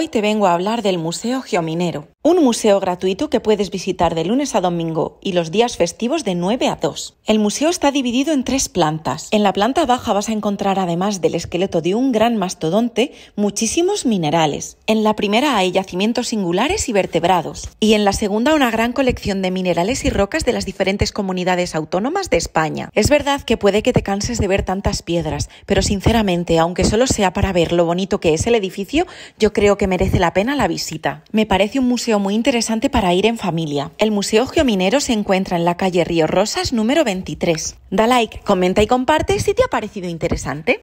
Hoy te vengo a hablar del Museo Geominero, un museo gratuito que puedes visitar de lunes a domingo y los días festivos de 9 a 2. El museo está dividido en tres plantas. En la planta baja vas a encontrar, además del esqueleto de un gran mastodonte, muchísimos minerales. En la primera hay yacimientos singulares y vertebrados, y en la segunda una gran colección de minerales y rocas de las diferentes comunidades autónomas de España. Es verdad que puede que te canses de ver tantas piedras, pero sinceramente, aunque solo sea para ver lo bonito que es el edificio, yo creo que merece la pena la visita. Me parece un museo muy interesante para ir en familia. El Museo Geominero se encuentra en la calle Río Rosas número 23. Da like, comenta y comparte si te ha parecido interesante.